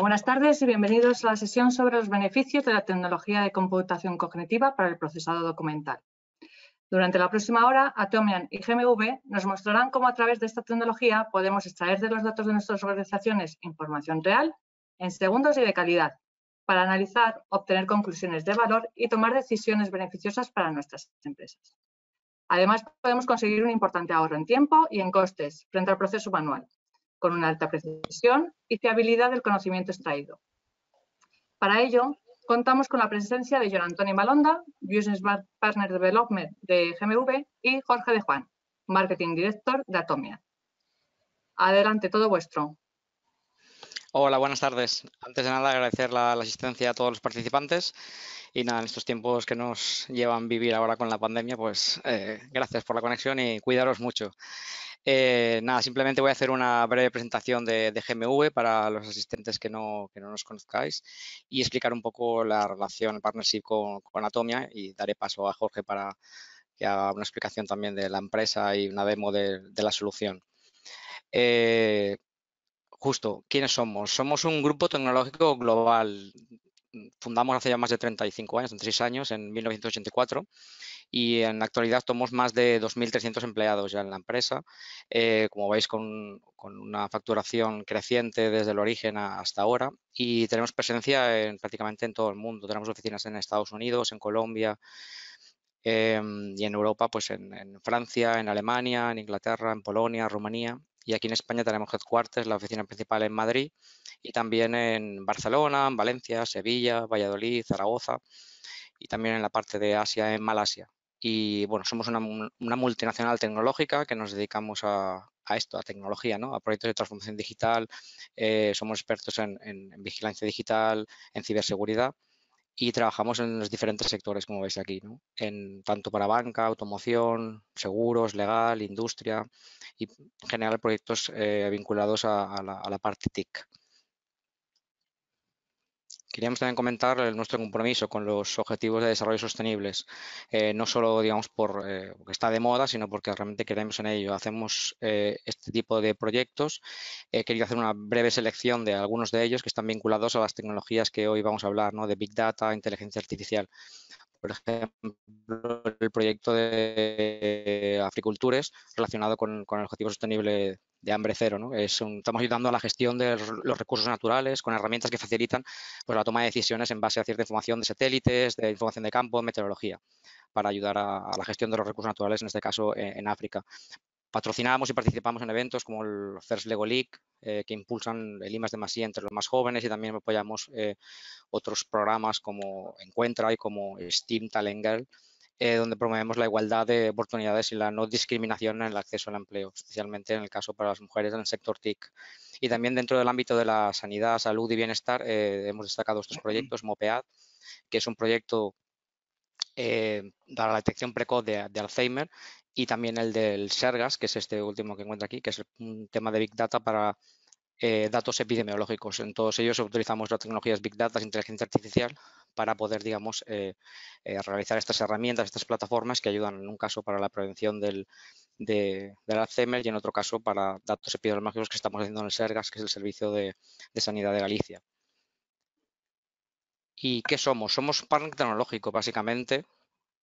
buenas tardes y bienvenidos a la sesión sobre los beneficios de la tecnología de computación cognitiva para el procesado documental. Durante la próxima hora, Atomian y GMV nos mostrarán cómo a través de esta tecnología podemos extraer de los datos de nuestras organizaciones información real en segundos y de calidad, para analizar, obtener conclusiones de valor y tomar decisiones beneficiosas para nuestras empresas. Además, podemos conseguir un importante ahorro en tiempo y en costes frente al proceso manual, con una alta precisión y fiabilidad del conocimiento extraído. Para ello, contamos con la presencia de John Antonio Malonda, Business Partner Development de GMV, y Jorge de Juan, Marketing Director de Atomia. Adelante, todo vuestro. Hola, buenas tardes. Antes de nada, agradecer la, asistencia a todos los participantes. Y nada, en estos tiempos que nos llevan vivir ahora con la pandemia, pues eh, gracias por la conexión y cuidaros mucho. Eh, nada, simplemente voy a hacer una breve presentación de, GMV para los asistentes que no, no, nos conozcáis y explicar un poco la relación, el partnership con, Anatomia y daré paso a Jorge para que haga una explicación también de la empresa y una demo de, la solución. Eh, justo, ¿quiénes somos? Somos un grupo tecnológico global fundamos hace ya más de 35 años, 36 años, en 1984, y en la actualidad somos más de 2.300 empleados ya en la empresa, eh, como veis con, una facturación creciente desde el origen hasta ahora y tenemos presencia en, prácticamente en todo el mundo. Tenemos oficinas en Estados Unidos, en Colombia em, y en Europa, pues en, Francia, en Alemania, en Inglaterra, en Polonia, Rumanía y aquí en España tenemos headquarters, la oficina principal en Madrid y también en Barcelona, en Valencia, Sevilla, Valladolid, Zaragoza y también en la parte de Asia, en Malasia. Y bueno, somos una, multinacional tecnológica que nos dedicamos a, esto, a tecnología, a proyectos de transformación digital, eh, somos expertos en, vigilancia digital, en ciberseguridad y trabajamos en los diferentes sectores, como veis aquí, en, tanto para banca, automoción, seguros, legal, industria y en general proyectos eh, vinculados a, la, a, la, parte TIC. Queríamos también comentar nuestro compromiso con los objetivos de desarrollo sostenibles, eh, no solo digamos por eh, porque está de moda, sino porque realmente creemos en ello. Hacemos eh, este tipo de proyectos. He querido hacer una breve selección de algunos de ellos que están vinculados a las tecnologías que hoy vamos a hablar, ¿no? de Big Data, inteligencia artificial por ejemplo, el proyecto de Africultures relacionado con, el objetivo sostenible de hambre cero. ¿no? estamos ayudando a la gestión de los recursos naturales con herramientas que facilitan pues, la toma de decisiones en base a cierta información de satélites, de información de campo, de meteorología, para ayudar a, la gestión de los recursos naturales, en este caso e, en África. Patrocinamos y participamos en eventos como el First Lego League, eh, que impulsan el IMAS de Masía entre los más jóvenes y también apoyamos eh, otros programas como Encuentra y como Steam Talent Girl, eh, donde promovemos la igualdad de oportunidades y la no discriminación en el acceso al empleo, especialmente en el caso para las mujeres en el sector TIC. Y también dentro del ámbito de la sanidad, salud y bienestar hemos destacado estos proyectos, MOPEAD, que es un proyecto para la detección precoz de, de, Alzheimer y también el del Sergas, que es este último que encuentro aquí, que es un tema de Big Data para eh, datos epidemiológicos. En todos ellos utilizamos las tecnologías Big Data, inteligencia artificial, para poder, digamos, eh, eh, realizar estas herramientas, estas plataformas que ayudan en un caso para la prevención del, Alzheimer y en otro caso para datos epidemiológicos que estamos haciendo en el Sergas, que es el Servicio de, de Sanidad de Galicia. ¿Y qué somos? Somos partner tecnológico, básicamente,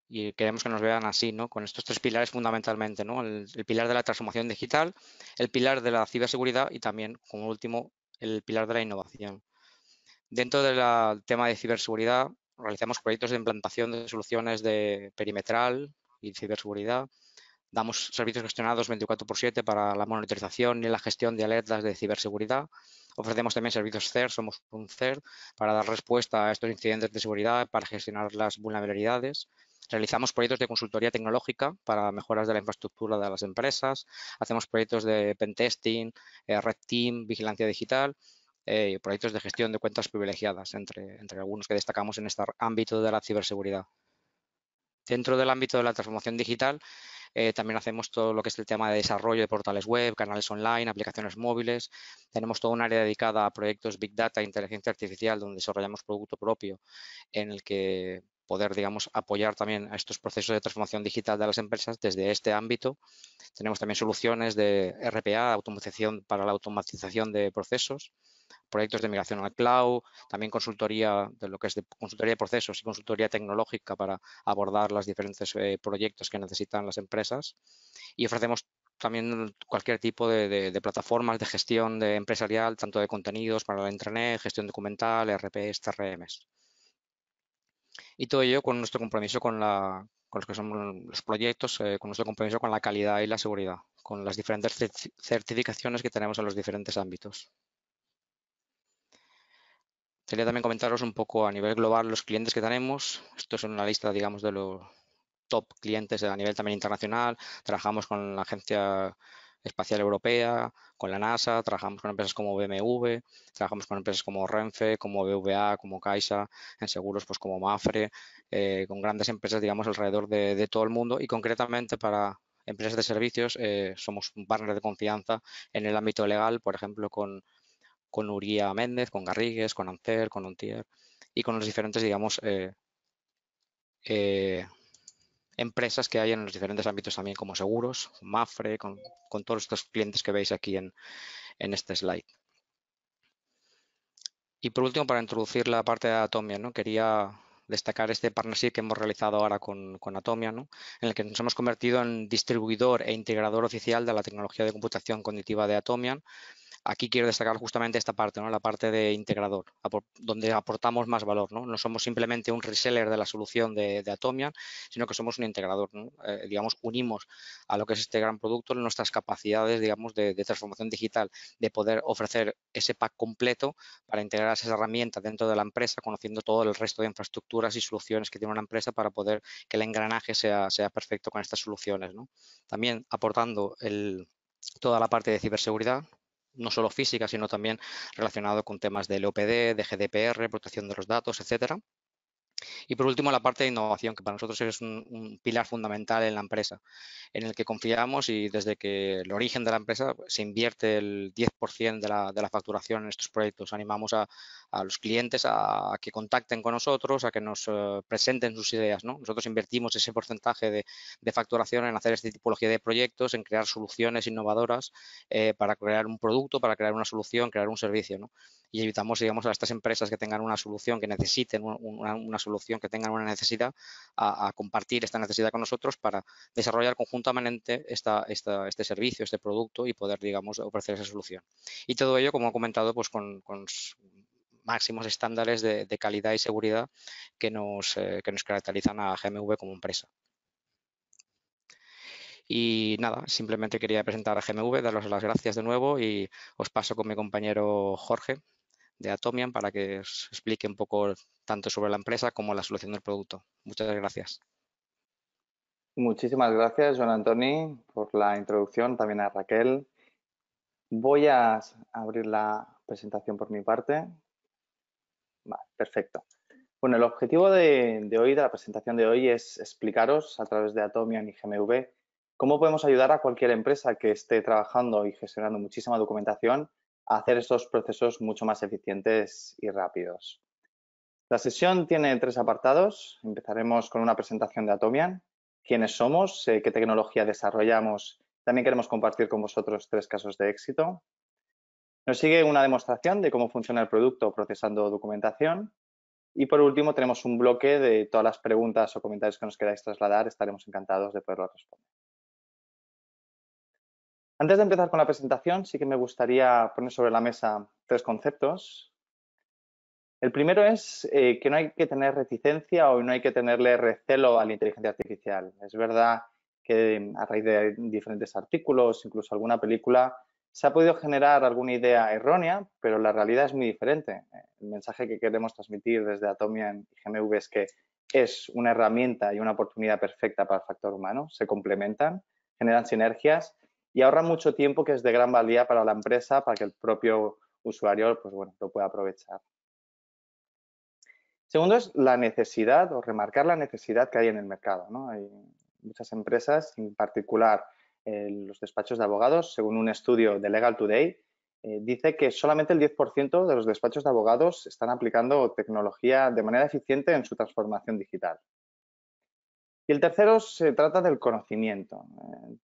y queremos que nos vean así, Con estos tres pilares fundamentalmente, El, pilar de la transformación digital, el pilar de la ciberseguridad y también, como último, el pilar de la innovación. Dentro del ah, tema de ciberseguridad, realizamos proyectos de implantación de soluciones de perimetral y ciberseguridad. Damos servicios gestionados 24 x 7 para la monitorización y la gestión de alertas de ciberseguridad. Ofrecemos también servicios CER, somos un CER, para dar respuesta a estos incidentes de seguridad, para gestionar las vulnerabilidades. Realizamos proyectos de consultoría tecnológica para mejoras de la infraestructura de las empresas, hacemos proyectos de pentesting, testing eh, red team, vigilancia digital eh, proyectos de gestión de cuentas privilegiadas, entre, entre algunos que destacamos en este ámbito de la ciberseguridad. Dentro del ámbito de la transformación digital, eh, también hacemos todo lo que es el tema de desarrollo de portales web, canales online, aplicaciones móviles. Tenemos toda un área dedicada a proyectos Big Data, e inteligencia artificial, donde desarrollamos producto propio en el que poder, digamos, apoyar también a estos procesos de transformación digital de las empresas desde este ámbito. Tenemos también soluciones de RPA, automatización para la automatización de procesos, proyectos de migración al cloud, también consultoría de lo que es consultoría de procesos y consultoría tecnológica para abordar los diferentes eh, proyectos que necesitan las empresas. Y ofrecemos también cualquier tipo de, plataformas de gestión de empresarial, tanto de contenidos para la intranet, gestión documental, RPS CRMs y todo ello con nuestro compromiso con, la, con los que son los proyectos, eh, con nuestro compromiso con la calidad y la seguridad, con las diferentes certificaciones que tenemos en los diferentes ámbitos. Quería también comentaros un poco a nivel global los clientes que tenemos. Esto es una lista, digamos, de los top clientes a nivel también internacional. Trabajamos con la agencia Espacial Europea, con la NASA, trabajamos con empresas como BMW, trabajamos con empresas como Renfe, como BVA, como Caixa, en seguros pues como Mafre, eh, con grandes empresas digamos alrededor de, todo el mundo y concretamente para empresas de servicios eh, somos un partner de confianza en el ámbito legal, por ejemplo con, con Uría Méndez, con Garrigues, con Ancer, con Ontier y con los diferentes digamos eh, eh empresas que hay en los diferentes ámbitos también como seguros, Mafre, con, todos estos clientes que veis aquí en, este slide. Y por último, para introducir la parte de Atomian, ¿no? quería destacar este partnership que hemos realizado ahora con, con en el que nos hemos convertido en distribuidor e integrador oficial de la tecnología de computación cognitiva de Atomian, aquí quiero destacar justamente esta parte, ¿no? la parte de integrador, donde aportamos más valor. No, no somos simplemente un reseller de la solución de, de Atomian, sino que somos un integrador. Eh, digamos, unimos a lo que es este gran producto nuestras capacidades digamos, de, transformación digital, de poder ofrecer ese pack completo para integrar esas herramientas dentro de la empresa, conociendo todo el resto de infraestructuras y soluciones que tiene una empresa para poder que el engranaje sea, perfecto con estas soluciones. También aportando toda la parte de ciberseguridad, no solo física, sino también relacionado con temas de LOPD, de GDPR, protección de los datos, etcétera. Y por último, la parte de innovación, que para nosotros es un, pilar fundamental en la empresa, en el que confiamos y desde que el origen de la empresa pues, se invierte el 10% de la, de la, facturación en estos proyectos. Animamos a, a los clientes a, que contacten con nosotros, a que nos eh, presenten sus ideas. ¿no? Nosotros invertimos ese porcentaje de, de, facturación en hacer esta tipología de proyectos, en crear soluciones innovadoras eh, para crear un producto, para crear una solución, crear un servicio. ¿no? Y evitamos, digamos, a estas empresas que tengan una solución, que necesiten una, una solución solución, que tengan una necesidad, a, compartir esta necesidad con nosotros para desarrollar conjuntamente esta, este servicio, este producto y poder, digamos, ofrecer esa solución. Y todo ello, como he comentado, pues con, máximos estándares de, calidad y seguridad que nos, eh, que nos caracterizan a GMV como empresa. Y nada, simplemente quería presentar a GMV, darles las gracias de nuevo y os paso con mi compañero Jorge de Atomian para que os explique un poco tanto sobre la empresa como la solución del producto. Muchas gracias. Muchísimas gracias, Joan Antoni, por la introducción, también a Raquel. Voy a abrir la presentación por mi parte. perfecto. Bueno, el objetivo de, de, hoy, de la presentación de hoy, es explicaros a través de Atomian y GMV cómo podemos ayudar a cualquier empresa que esté trabajando y gestionando muchísima documentación hacer estos procesos mucho más eficientes y rápidos. La sesión tiene tres apartados. Empezaremos con una presentación de Atomian, quiénes somos, eh, qué tecnología desarrollamos. También queremos compartir con vosotros tres casos de éxito. Nos sigue una demostración de cómo funciona el producto procesando documentación. Y por último tenemos un bloque de todas las preguntas o comentarios que nos queráis trasladar. Estaremos encantados de poderlos responder. Antes de empezar con la presentación, sí que me gustaría poner sobre la mesa tres conceptos. El primero es eh, que no hay que tener reticencia o no hay que tenerle recelo a la inteligencia artificial. Es verdad que a raíz de diferentes artículos, incluso alguna película, se ha podido generar alguna idea errónea, pero la realidad es muy diferente. El mensaje que queremos transmitir desde Atomian y GMV es que es una herramienta y una oportunidad perfecta para el factor humano, se complementan, generan sinergias y ahorra mucho tiempo que es de gran valía para la empresa, para que el propio usuario pues lo pueda aprovechar. Segundo es la necesidad o remarcar la necesidad que hay en el mercado. Hay muchas empresas, en particular eh, los despachos de abogados, según un estudio de Legal Today, eh, dice que solamente el 10% de los despachos de abogados están aplicando tecnología de manera eficiente en su transformación digital. Y el tercero se trata del conocimiento.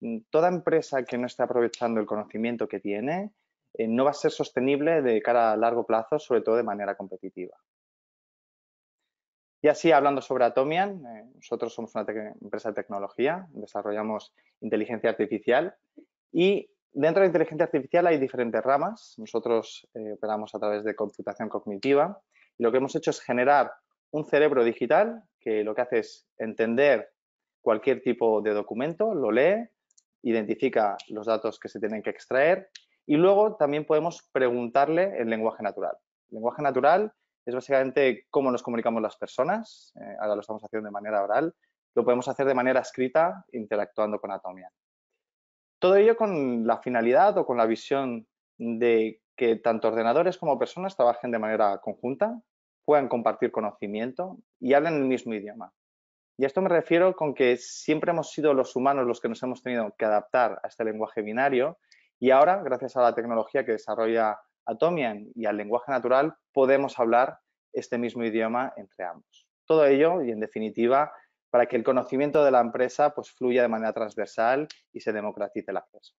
Eh, toda empresa que no esté aprovechando el conocimiento que tiene eh, no va a ser sostenible de cara a largo plazo, sobre todo de manera competitiva. Y así, hablando sobre Atomian, eh, nosotros somos una empresa de tecnología, desarrollamos inteligencia artificial y dentro de la inteligencia artificial hay diferentes ramas. Nosotros operamos a través de computación cognitiva y lo que hemos hecho es generar un cerebro digital que lo que hace es entender cualquier tipo de documento, lo lee, identifica los datos que se tienen que extraer y luego también podemos preguntarle en lenguaje natural. El lenguaje natural es básicamente cómo nos comunicamos las personas, eh, ahora lo estamos haciendo de manera oral, lo podemos hacer de manera escrita interactuando con Atomian. Todo ello con la finalidad o con la visión de que tanto ordenadores como personas trabajen de manera conjunta, puedan compartir conocimiento y hablen el mismo idioma. Y a esto me refiero con que siempre hemos sido los humanos los que nos hemos tenido que adaptar a este lenguaje binario y ahora, gracias a la tecnología que desarrolla Atomian y al lenguaje natural, podemos hablar este mismo idioma entre ambos. Todo ello, y en definitiva, para que el conocimiento de la empresa pues, fluya de manera transversal y se democratice el acceso.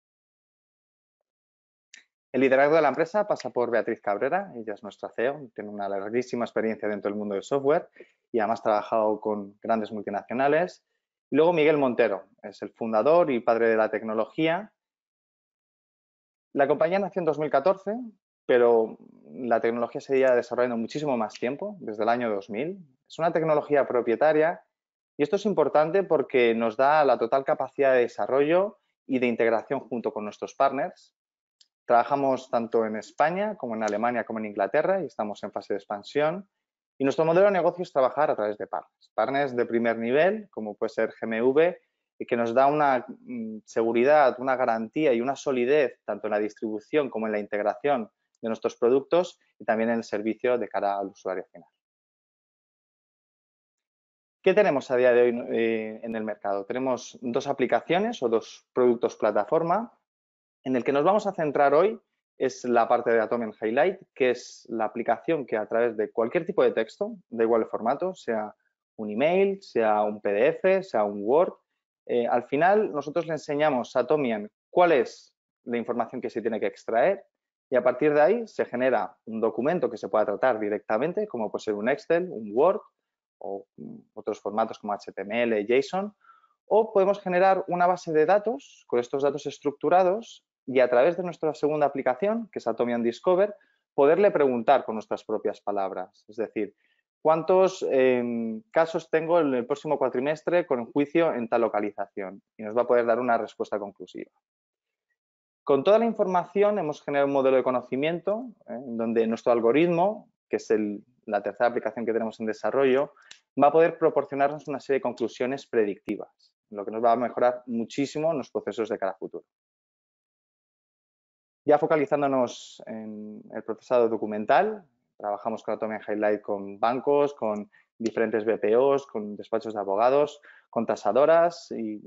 El liderazgo de la empresa pasa por Beatriz Cabrera, ella es nuestra CEO, tiene una larguísima experiencia dentro del mundo del software y además ha trabajado con grandes multinacionales. luego Miguel Montero, es el fundador y padre de la tecnología. La compañía nació en 2014, pero la tecnología se ido desarrollando muchísimo más tiempo, desde el año 2000. Es una tecnología propietaria y esto es importante porque nos da la total capacidad de desarrollo y de integración junto con nuestros partners Trabajamos tanto en España como en Alemania como en Inglaterra y estamos en fase de expansión. Y nuestro modelo de negocio es trabajar a través de partners. Partners de primer nivel, como puede ser GMV, y que nos da una mm, seguridad, una garantía y una solidez tanto en la distribución como en la integración de nuestros productos y también en el servicio de cara al usuario final. ¿Qué tenemos a día de hoy eh, en el mercado? Tenemos dos aplicaciones o dos productos plataforma. En el que nos vamos a centrar hoy es la parte de Atomian Highlight, que es la aplicación que a través de cualquier tipo de texto, de igual formato, sea un email, sea un PDF, sea un Word, eh, al final nosotros le enseñamos a Atomian cuál es la información que se tiene que extraer y a partir de ahí se genera un documento que se pueda tratar directamente, como puede ser un Excel, un Word o otros formatos como HTML, JSON, o podemos generar una base de datos con estos datos estructurados y a través de nuestra segunda aplicación, que es Atomian Discover, poderle preguntar con nuestras propias palabras. Es decir, ¿cuántos em, casos tengo en el próximo cuatrimestre con juicio en tal localización? Y nos va a poder dar una respuesta conclusiva. Con toda la información hemos generado un modelo de conocimiento ¿eh? donde nuestro algoritmo, que es la tercera aplicación que tenemos en desarrollo, va a poder proporcionarnos una serie de conclusiones predictivas, lo que nos va a mejorar muchísimo en los procesos de cara a futuro. Ya focalizándonos en el procesado documental, trabajamos con Atomic Highlight con bancos, con diferentes BPOs, con despachos de abogados, con tasadoras y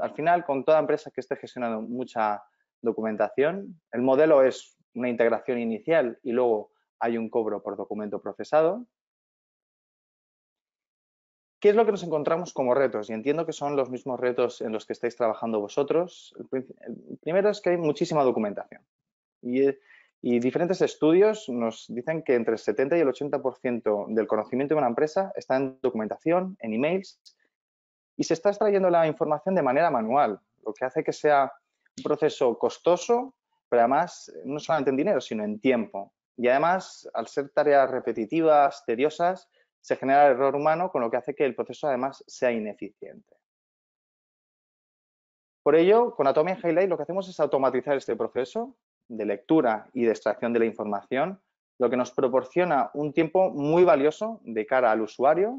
al final con toda empresa que esté gestionando mucha documentación. El modelo es una integración inicial y luego hay un cobro por documento procesado. ¿Qué es lo que nos encontramos como retos? Y entiendo que son los mismos retos en los que estáis trabajando vosotros. El primero es que hay muchísima documentación. Eh, y, diferentes estudios nos dicen que entre el 70 y el 80% del conocimiento de una empresa está en documentación, en emails, y se está extrayendo la información de manera manual, lo que hace que sea un proceso costoso, pero además no solamente en dinero, sino en tiempo. Y además, al ser tareas repetitivas, tediosas, se genera error humano, con lo que hace que el proceso además sea ineficiente. Por ello, con Atomia Highlight lo que hacemos es automatizar este proceso de lectura y de extracción de la información, lo que nos proporciona un tiempo muy valioso de cara al usuario,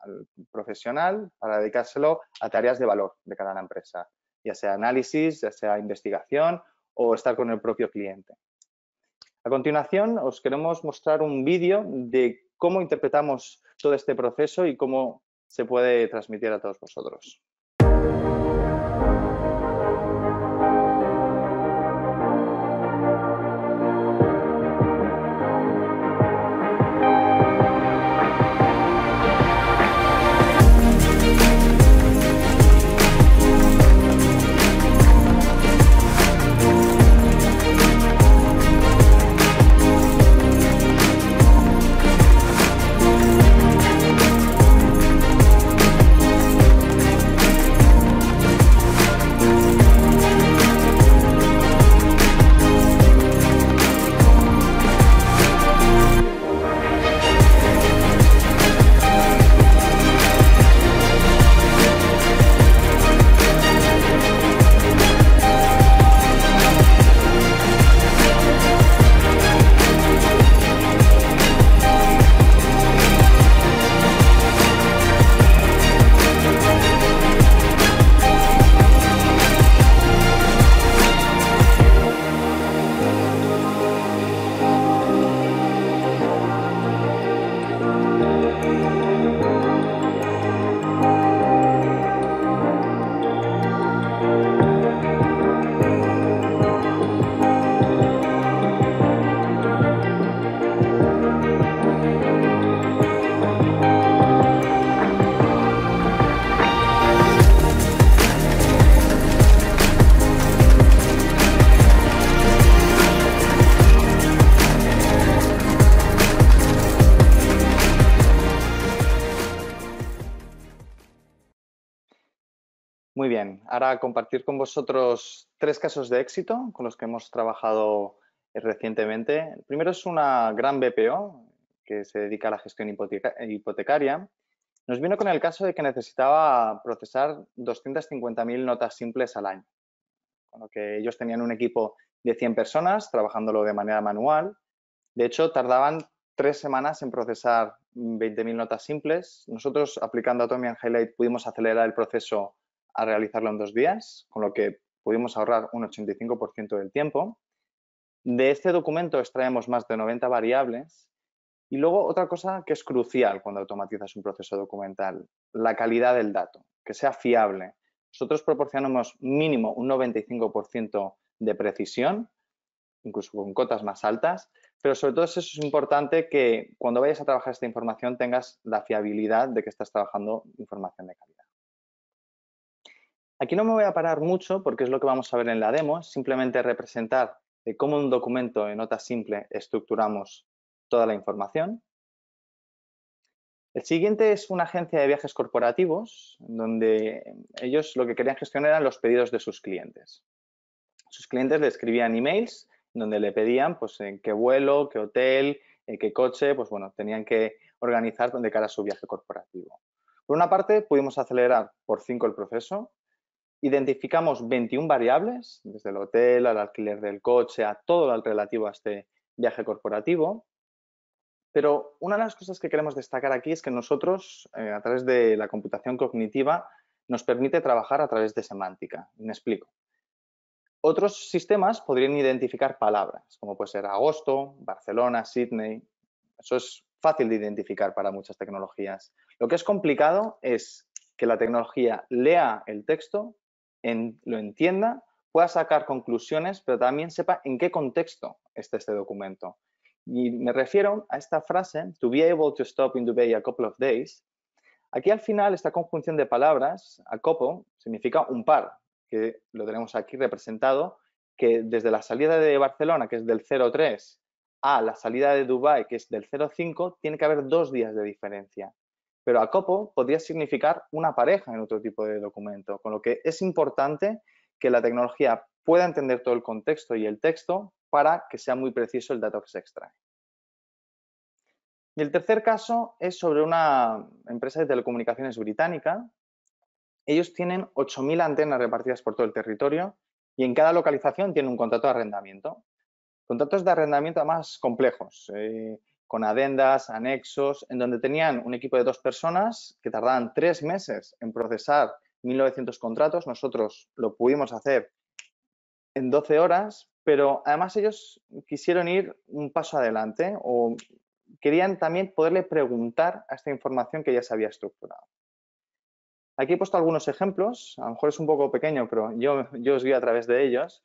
al profesional, para dedicárselo a tareas de valor de cara a la empresa, ya sea análisis, ya sea investigación o estar con el propio cliente. A continuación, os queremos mostrar un vídeo de cómo interpretamos todo este proceso y cómo se puede transmitir a todos vosotros. ahora compartir con vosotros tres casos de éxito con los que hemos trabajado eh, recientemente. El primero es una gran BPO que se dedica a la gestión hipotecaria. Nos vino con el caso de que necesitaba procesar 250.000 notas simples al año, con lo que ellos tenían un equipo de 100 personas trabajándolo de manera manual. De hecho, tardaban tres semanas en procesar 20.000 notas simples. Nosotros, aplicando Atomian Highlight, pudimos acelerar el proceso a realizarlo en dos días, con lo que pudimos ahorrar un 85% del tiempo. De este documento extraemos más de 90 variables y luego otra cosa que es crucial cuando automatizas un proceso documental, la calidad del dato, que sea fiable. Nosotros proporcionamos mínimo un 95% de precisión, incluso con cotas más altas, pero sobre todo eso es importante que cuando vayas a trabajar esta información tengas la fiabilidad de que estás trabajando información de calidad. Aquí no me voy a parar mucho porque es lo que vamos a ver en la demo, simplemente representar cómo un documento en nota simple estructuramos toda la información. El siguiente es una agencia de viajes corporativos, donde ellos lo que querían gestionar eran los pedidos de sus clientes. Sus clientes le escribían emails donde le pedían pues, en qué vuelo, qué hotel, qué coche, pues bueno, tenían que organizar de cara a su viaje corporativo. Por una parte, pudimos acelerar por cinco el proceso, identificamos 21 variables, desde el hotel al alquiler del coche, a todo lo relativo a este viaje corporativo. Pero una de las cosas que queremos destacar aquí es que nosotros, eh, a través de la computación cognitiva, nos permite trabajar a través de semántica. Me explico. Otros sistemas podrían identificar palabras, como puede ser agosto, Barcelona, Sydney. Eso es fácil de identificar para muchas tecnologías. Lo que es complicado es que la tecnología lea el texto lo entienda, pueda sacar conclusiones, pero también sepa en qué contexto está este documento. Y me refiero a esta frase, to be able to stop in Dubai a couple of days. Aquí al final, esta conjunción de palabras, a couple, significa un par, que lo tenemos aquí representado, que desde la salida de Barcelona, que es del 03, a la salida de Dubai, que es del 05, tiene que haber dos días de diferencia pero a copo podría significar una pareja en otro tipo de documento, con lo que es importante que la tecnología pueda entender todo el contexto y el texto para que sea muy preciso el dato que se extrae. Y el tercer caso es sobre una empresa de telecomunicaciones británica. Ellos tienen 8.000 antenas repartidas por todo el territorio y en cada localización tienen un contrato de arrendamiento. Contratos de arrendamiento más complejos. Eh, con adendas, anexos, en donde tenían un equipo de dos personas que tardaban tres meses en procesar 1.900 contratos. Nosotros lo pudimos hacer en 12 horas, pero además ellos quisieron ir un paso adelante o querían también poderle preguntar a esta información que ya se había estructurado. Aquí he puesto algunos ejemplos, a lo mejor es un poco pequeño, pero yo, yo os guío a través de ellos.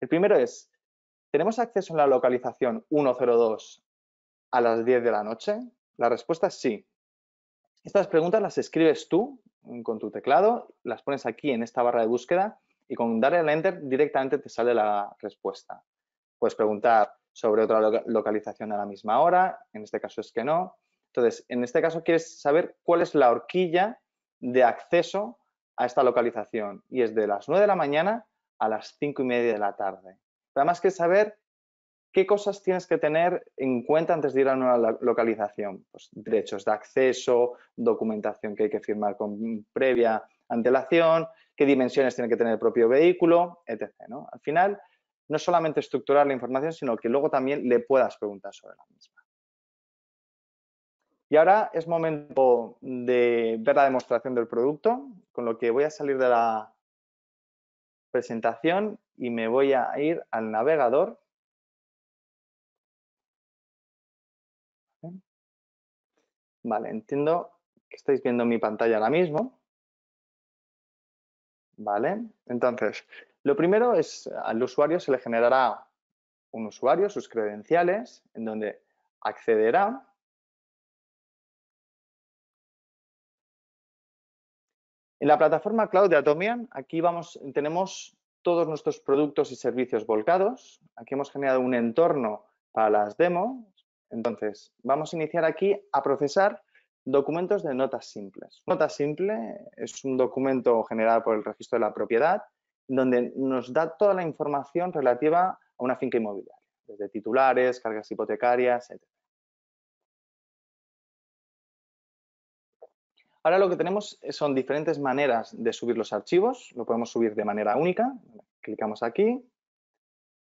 El primero es, ¿tenemos acceso a la localización 102 a las 10 de la noche? La respuesta es sí. Estas preguntas las escribes tú mm, con tu teclado, las pones aquí en esta barra de búsqueda y con darle al enter directamente te sale la respuesta. Puedes preguntar sobre otra localización a la misma hora, en este caso es que no. Entonces, en este caso quieres saber cuál es la horquilla de acceso a esta localización y es de las 9 de la mañana a las 5 y media de la tarde. además quieres saber ¿Qué cosas tienes que tener en cuenta antes de ir a una localización? Pues, derechos de acceso, documentación que hay que firmar con previa antelación, qué dimensiones tiene que tener el propio vehículo, etc. Al final, no solamente estructurar la información, sino que luego también le puedas preguntar sobre la misma. Y ahora es momento de ver la demostración del producto, con lo que voy a salir de la presentación y me voy a ir al navegador Vale, entiendo que estáis viendo mi pantalla ahora mismo. Vale, entonces, lo primero es al usuario se le generará un usuario, sus credenciales, en donde accederá En la plataforma Cloud de Atomian, aquí vamos, tenemos todos nuestros productos y servicios volcados. Aquí hemos generado un entorno para las demos entonces, vamos a iniciar aquí a procesar documentos de notas simples. Nota simple es un documento generado por el registro de la propiedad donde nos da toda la información relativa a una finca inmobiliaria, desde titulares, cargas hipotecarias, etc. Ahora lo que tenemos son diferentes maneras de subir los archivos. Lo podemos subir de manera única. Clicamos aquí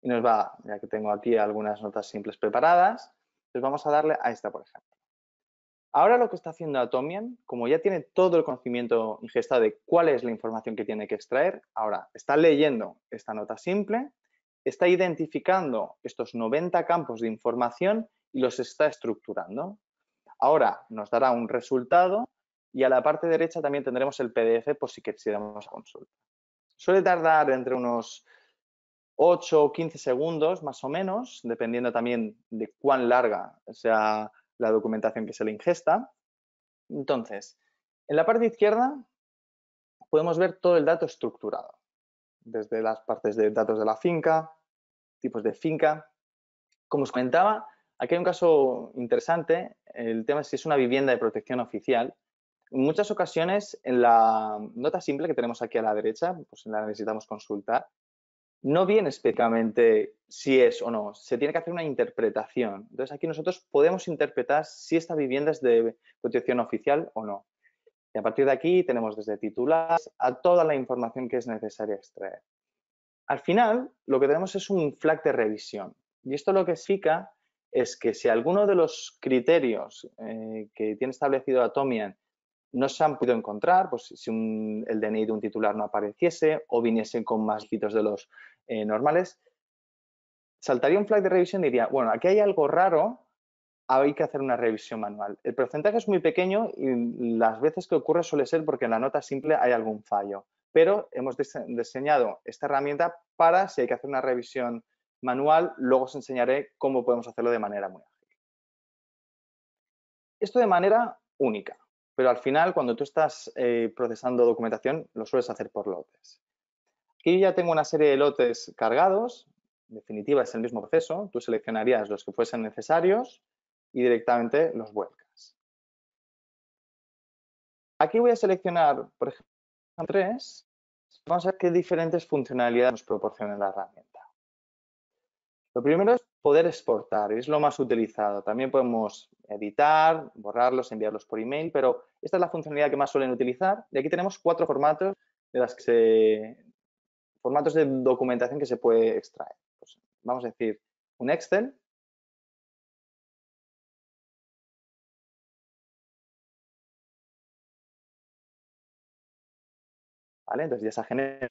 y nos va, ya que tengo aquí algunas notas simples preparadas, entonces vamos a darle a esta, por ejemplo. Ahora lo que está haciendo Atomian, como ya tiene todo el conocimiento ingestado de cuál es la información que tiene que extraer, ahora está leyendo esta nota simple, está identificando estos 90 campos de información y los está estructurando. Ahora nos dará un resultado y a la parte derecha también tendremos el PDF por si quisiéramos consulta. Suele tardar entre unos 8 o 15 segundos más o menos, dependiendo también de cuán larga sea la documentación que se le ingesta. Entonces, en la parte izquierda podemos ver todo el dato estructurado, desde las partes de datos de la finca, tipos de finca. Como os comentaba, aquí hay un caso interesante, el tema es si es una vivienda de protección oficial, en muchas ocasiones, en la nota simple que tenemos aquí a la derecha, pues la necesitamos consultar, no viene específicamente si es o no, se tiene que hacer una interpretación. Entonces aquí nosotros podemos interpretar si esta vivienda es de protección oficial o no. Y a partir de aquí tenemos desde titulares a toda la información que es necesaria extraer. Al final, lo que tenemos es un flag de revisión. Y esto lo que significa es que si alguno de los criterios eh, que tiene establecido Atomian no se han podido encontrar, pues si el DNI de un titular no apareciese o viniese con más hitos de los eh, normales, saltaría un flag de revisión y diría, bueno, aquí hay algo raro, hay que hacer una revisión manual. El porcentaje es muy pequeño y las veces que ocurre suele ser porque en la nota simple hay algún fallo, pero hemos diseñado esta herramienta para si hay que hacer una revisión manual, luego os enseñaré cómo podemos hacerlo de manera muy ágil. Esto de manera única pero al final cuando tú estás eh, procesando documentación lo sueles hacer por lotes. Aquí ya tengo una serie de lotes cargados, en definitiva es el mismo proceso, tú seleccionarías los que fuesen necesarios y directamente los vuelcas. Aquí voy a seleccionar, por ejemplo, tres, vamos a ver qué diferentes funcionalidades nos proporciona la herramienta. Lo primero es Poder exportar, es lo más utilizado. También podemos editar, borrarlos, enviarlos por email, pero esta es la funcionalidad que más suelen utilizar. Y aquí tenemos cuatro formatos de las que se, formatos de documentación que se puede extraer. Pues, vamos a decir un Excel. ¿Vale? Entonces ya se ha generado.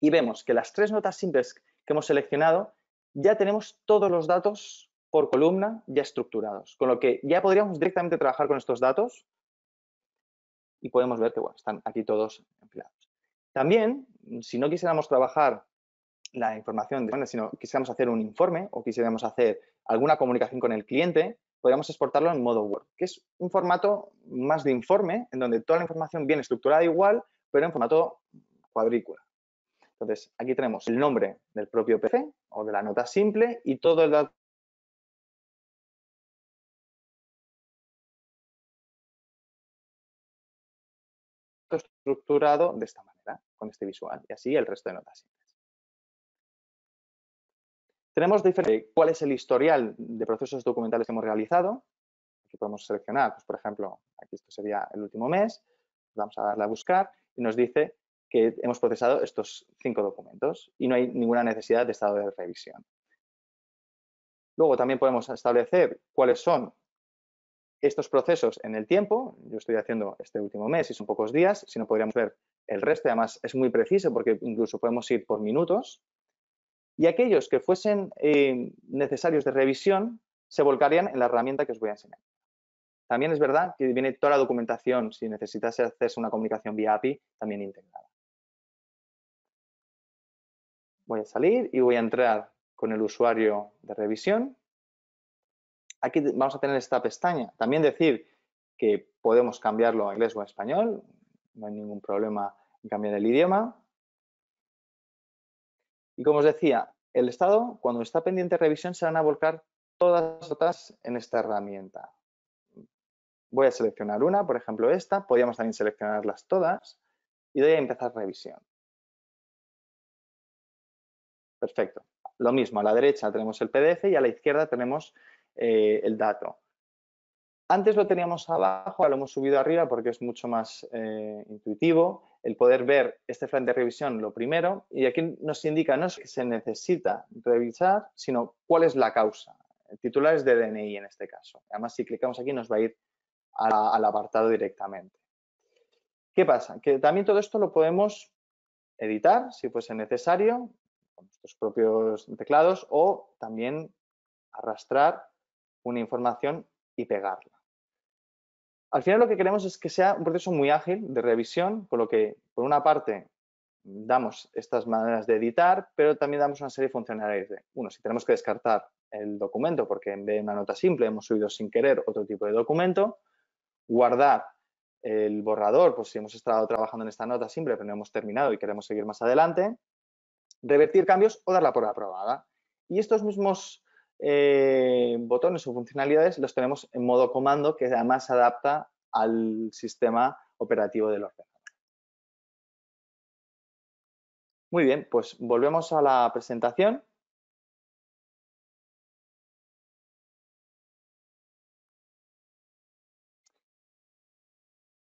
Y vemos que las tres notas simples que hemos seleccionado ya tenemos todos los datos por columna ya estructurados, con lo que ya podríamos directamente trabajar con estos datos y podemos ver que están aquí todos empleados. También, si no quisiéramos trabajar la información, de, sino quisiéramos hacer un informe o quisiéramos hacer alguna comunicación con el cliente, podríamos exportarlo en modo Word, que es un formato más de informe, en donde toda la información viene estructurada igual, pero en formato cuadrícula. Entonces, aquí tenemos el nombre del propio PC o de la nota simple y todo el dato estructurado de esta manera, con este visual, y así el resto de notas simples. Tenemos diferente eh, cuál es el historial de procesos documentales que hemos realizado. Aquí podemos seleccionar, pues, por ejemplo, aquí esto sería el último mes, vamos a darle a buscar y nos dice que hemos procesado estos cinco documentos y no hay ninguna necesidad de estado de revisión. Luego también podemos establecer cuáles son estos procesos en el tiempo. Yo estoy haciendo este último mes y son pocos días, si no podríamos ver el resto. Además es muy preciso porque incluso podemos ir por minutos. Y aquellos que fuesen eh, necesarios de revisión se volcarían en la herramienta que os voy a enseñar. También es verdad que viene toda la documentación si necesitas hacerse una comunicación vía API también integrada voy a salir y voy a entrar con el usuario de revisión. Aquí vamos a tener esta pestaña. También decir que podemos cambiarlo a inglés o a español, no hay ningún problema en cambiar el idioma. Y como os decía, el estado, cuando está pendiente de revisión, se van a volcar todas las otras en esta herramienta. Voy a seleccionar una, por ejemplo esta, podríamos también seleccionarlas todas, y doy a empezar revisión. Perfecto. Lo mismo, a la derecha tenemos el PDF y a la izquierda tenemos eh, el dato. Antes lo teníamos abajo, ahora lo hemos subido arriba porque es mucho más eh, intuitivo el poder ver este plan de revisión lo primero y aquí nos indica no es que se necesita revisar, sino cuál es la causa. El titular es de DNI en este caso. Además, si clicamos aquí nos va a ir al apartado directamente. ¿Qué pasa? Que también todo esto lo podemos editar si fuese necesario con nuestros propios teclados o también arrastrar una información y pegarla. Al final lo que queremos es que sea un proceso muy ágil de revisión, por lo que por una parte damos estas maneras de editar, pero también damos una serie de funcionalidades. De, uno, si tenemos que descartar el documento porque en vez de una nota simple hemos subido sin querer otro tipo de documento, guardar el borrador, pues si hemos estado trabajando en esta nota simple pero no hemos terminado y queremos seguir más adelante, revertir cambios o darla por aprobada. Y estos mismos eh, botones o funcionalidades los tenemos en modo comando que además se adapta al sistema operativo del ordenador. Muy bien, pues volvemos a la presentación.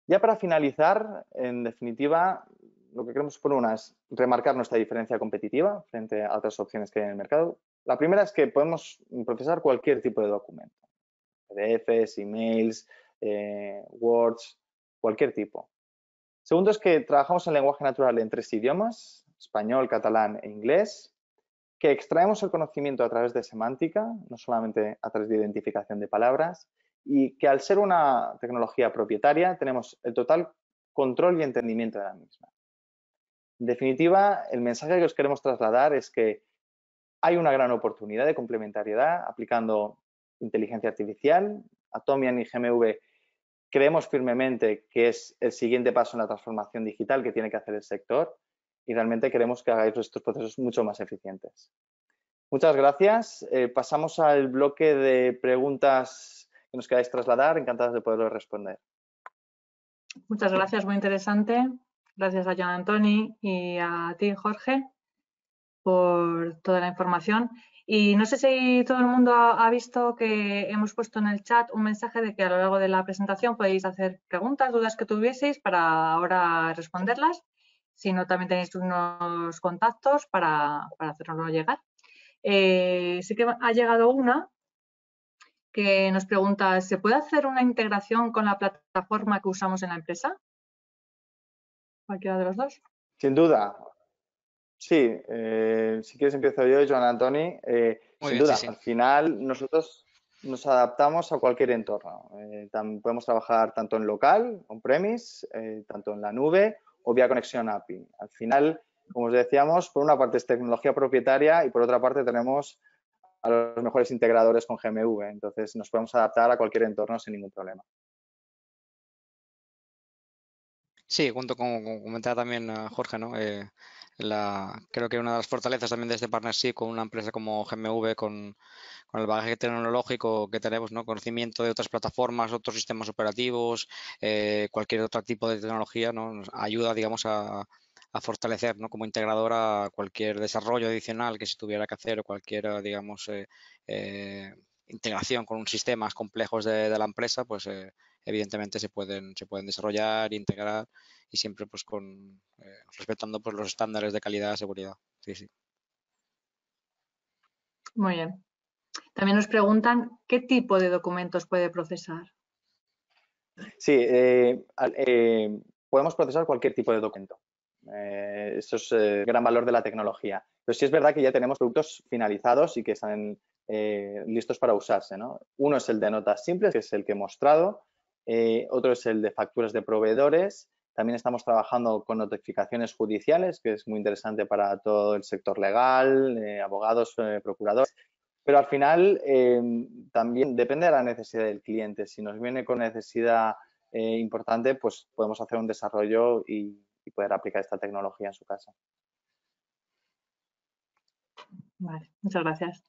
Ya para finalizar, en definitiva, lo que queremos por una es remarcar nuestra diferencia competitiva frente a otras opciones que hay en el mercado. La primera es que podemos procesar cualquier tipo de documento, PDFs, emails, eh, Words, cualquier tipo. Segundo es que trabajamos en lenguaje natural en tres idiomas, español, catalán e inglés, que extraemos el conocimiento a través de semántica, no solamente a través de identificación de palabras, y que al ser una tecnología propietaria tenemos el total control y entendimiento de la misma. En definitiva, el mensaje que os queremos trasladar es que hay una gran oportunidad de complementariedad aplicando inteligencia artificial. Atomian y GMV creemos firmemente que es el siguiente paso en la transformación digital que tiene que hacer el sector y realmente queremos que hagáis estos procesos mucho más eficientes. Muchas gracias. Eh, pasamos al bloque de preguntas que nos queráis trasladar. encantados de poderlo responder. Muchas gracias, muy interesante. Gracias a John Antoni y a ti, Jorge, por toda la información. Y no sé si todo el mundo ha visto que hemos puesto en el chat un mensaje de que a lo largo de la presentación podéis hacer preguntas, dudas que tuvieseis para ahora responderlas. Si no, también tenéis unos contactos para, para llegar. Eh, sí que ha llegado una que nos pregunta, ¿se puede hacer una integración con la plataforma que usamos en la empresa? cualquiera de los dos. Sin duda. Sí, eh, si quieres empiezo yo, Joan Antoni. Eh, sin duda, al final nosotros nos adaptamos a cualquier entorno. Eh, podemos trabajar tanto en local, on-premise, tanto en la nube o vía conexión API. Al final, como os decíamos, por una parte es tecnología propietaria y por otra parte tenemos a los mejores integradores con GMV. Entonces nos podemos adaptar a cualquier entorno sin ningún problema. Sí, junto con, que comentaba también eh, Jorge, ¿no? Eh, creo que una de las fortalezas también de este partnership con una empresa como GMV, con, el bagaje tecnológico que tenemos, ¿no? conocimiento de otras plataformas, otros sistemas operativos, eh, cualquier otro tipo de tecnología, nos ayuda, digamos, a, fortalecer ¿no? como integradora cualquier desarrollo adicional que se tuviera que hacer o cualquier, digamos, eh, integración con sistemas complejos de, la empresa, pues eh, evidentemente se pueden, se pueden desarrollar, integrar y siempre pues con eh, respetando pues, los estándares de calidad, y seguridad. Sí, sí. Muy bien. También nos preguntan qué tipo de documentos puede procesar. Sí, eh, podemos procesar cualquier tipo de documento. Eh, eso es el eh, gran valor de la tecnología. Pero sí es verdad que ya tenemos productos finalizados y que están eh, listos para usarse. Uno es el de notas simples, que es el que he mostrado. Eh, otro es el de facturas de proveedores. También estamos trabajando con notificaciones judiciales, que es muy interesante para todo el sector legal, abogados, procuradores. Pero al final también depende de la necesidad del cliente. Si nos viene con necesidad importante, pues podemos hacer un desarrollo y y poder aplicar esta tecnología en su casa. Vale, muchas gracias.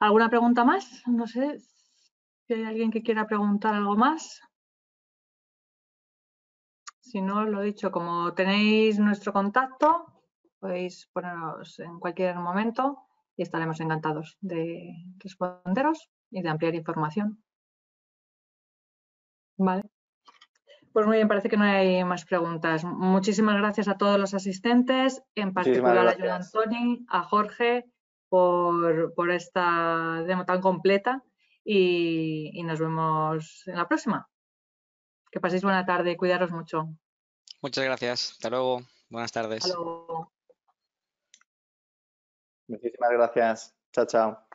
¿Alguna pregunta más? No sé si hay alguien que quiera preguntar algo más. Si no, lo dicho, como tenéis nuestro contacto, podéis ponernos en cualquier momento y estaremos encantados de responderos y de ampliar información. Vale. Pues muy bien, parece que no hay más preguntas. Muchísimas gracias a todos los asistentes, en particular a Joan Antoni, a Jorge, por, esta demo tan completa y, nos vemos en la próxima. Que paséis buena tarde, y cuidaros mucho. Muchas gracias, hasta luego, buenas tardes. Hasta luego. Muchísimas gracias, chao, chao.